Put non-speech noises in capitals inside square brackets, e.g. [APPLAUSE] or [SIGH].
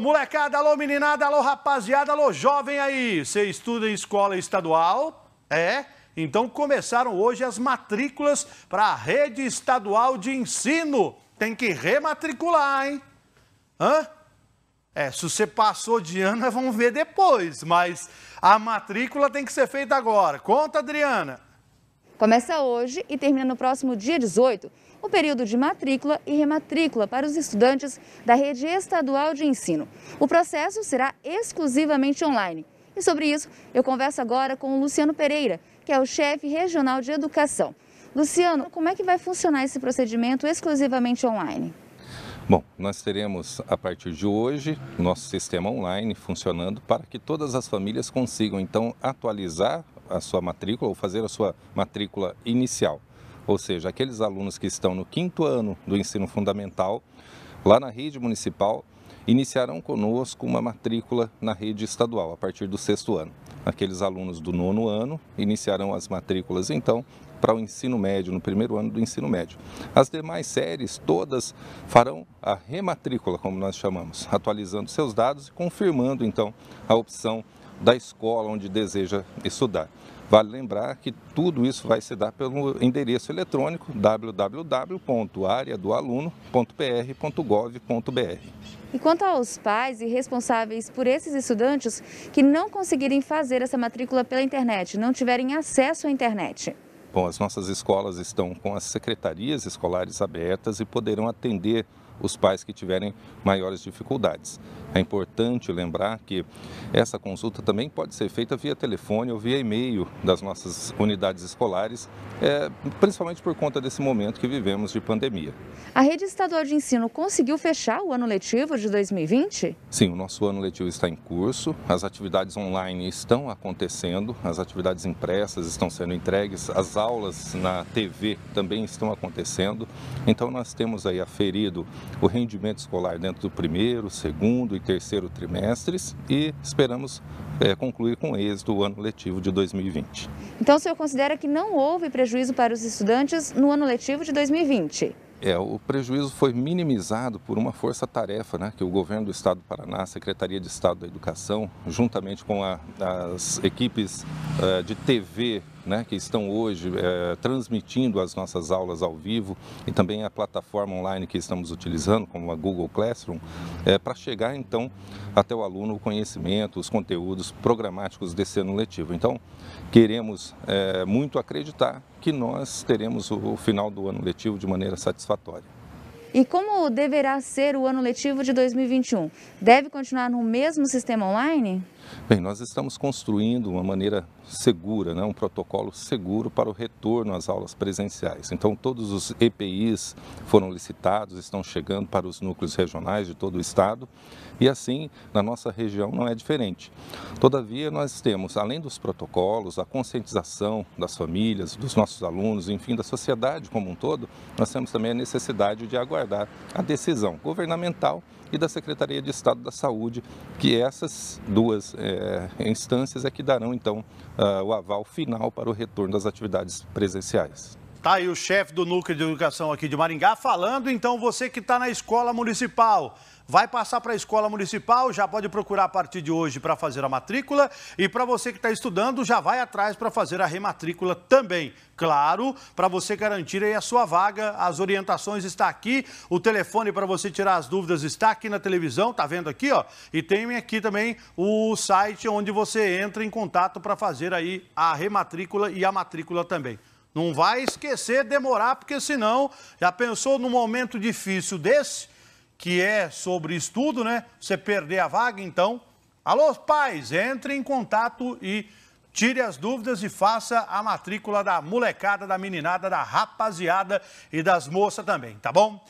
molecada, alô, meninada, alô, rapaziada, alô, jovem aí. Você estuda em escola estadual? É? Então começaram hoje as matrículas para a rede estadual de ensino. Tem que rematricular, hein? Hã? É, se você passou de ano, nós [LAUGHS] vamos ver depois, mas a matrícula tem que ser feita agora. Conta, Adriana. Começa hoje e termina no próximo dia 18 o período de matrícula e rematrícula para os estudantes da rede estadual de ensino. O processo será exclusivamente online. E sobre isso, eu converso agora com o Luciano Pereira, que é o chefe regional de educação. Luciano, como é que vai funcionar esse procedimento exclusivamente online? Bom, nós teremos a partir de hoje nosso sistema online funcionando para que todas as famílias consigam então atualizar a sua matrícula ou fazer a sua matrícula inicial. Ou seja, aqueles alunos que estão no quinto ano do ensino fundamental, lá na rede municipal, iniciarão conosco uma matrícula na rede estadual a partir do sexto ano. Aqueles alunos do nono ano iniciarão as matrículas, então, para o ensino médio, no primeiro ano do ensino médio. As demais séries, todas farão a rematrícula, como nós chamamos, atualizando seus dados e confirmando, então, a opção da escola onde deseja estudar. Vale lembrar que tudo isso vai se dar pelo endereço eletrônico www.areadoaluno.pr.gov.br. E quanto aos pais e responsáveis por esses estudantes que não conseguirem fazer essa matrícula pela internet, não tiverem acesso à internet? Bom, as nossas escolas estão com as secretarias escolares abertas e poderão atender os pais que tiverem maiores dificuldades. É importante lembrar que essa consulta também pode ser feita via telefone ou via e-mail das nossas unidades escolares, é, principalmente por conta desse momento que vivemos de pandemia. A rede estadual de ensino conseguiu fechar o ano letivo de 2020? Sim, o nosso ano letivo está em curso, as atividades online estão acontecendo, as atividades impressas estão sendo entregues, as aulas na TV também estão acontecendo, então nós temos aí aferido o rendimento escolar dentro do primeiro, segundo e terceiro trimestres e esperamos é, concluir com êxito o ano letivo de 2020. Então, o senhor considera que não houve prejuízo para os estudantes no ano letivo de 2020? É, o prejuízo foi minimizado por uma força-tarefa né, que o governo do Estado do Paraná, a Secretaria de Estado da Educação, juntamente com a, as equipes uh, de TV né, que estão hoje eh, transmitindo as nossas aulas ao vivo e também a plataforma online que estamos utilizando, como a Google Classroom, é, eh, para chegar então até o aluno o conhecimento, os conteúdos programáticos desse ano letivo. Então, queremos muito acreditar que nós teremos o, o final do ano letivo de maneira satisfatória satisfatória. E como deverá ser o ano letivo de 2021? Deve continuar no mesmo sistema online? Bem, nós estamos construindo uma maneira segura, né, um protocolo seguro para o retorno às aulas presenciais. Então, todos os EPIs foram licitados, estão chegando para os núcleos regionais de todo o estado e assim na nossa região não é diferente. Todavia, nós temos, além dos protocolos, a conscientização das famílias, dos nossos alunos, enfim, da sociedade como um todo, nós temos também a necessidade de aguardar a decisão governamental e da Secretaria de Estado da Saúde, que essas duas é, instâncias é que darão então ah, o aval final para o retorno das atividades presenciais. Tá aí o chefe do núcleo de educação aqui de Maringá falando. Então, você que está na escola municipal, vai passar para a escola municipal, já pode procurar a partir de hoje para fazer a matrícula. E para você que está estudando, já vai atrás para fazer a rematrícula também. Claro, para você garantir aí a sua vaga, as orientações está aqui, o telefone para você tirar as dúvidas está aqui na televisão, tá vendo aqui, ó? E tem aqui também o site onde você entra em contato para fazer aí a rematrícula e a matrícula também. Não vai esquecer demorar, porque senão já pensou num momento difícil desse, que é sobre estudo, né? Você perder a vaga, então. Alô, pais, entre em contato e Tire as dúvidas e faça a matrícula da molecada, da meninada, da rapaziada e das moças também, tá bom?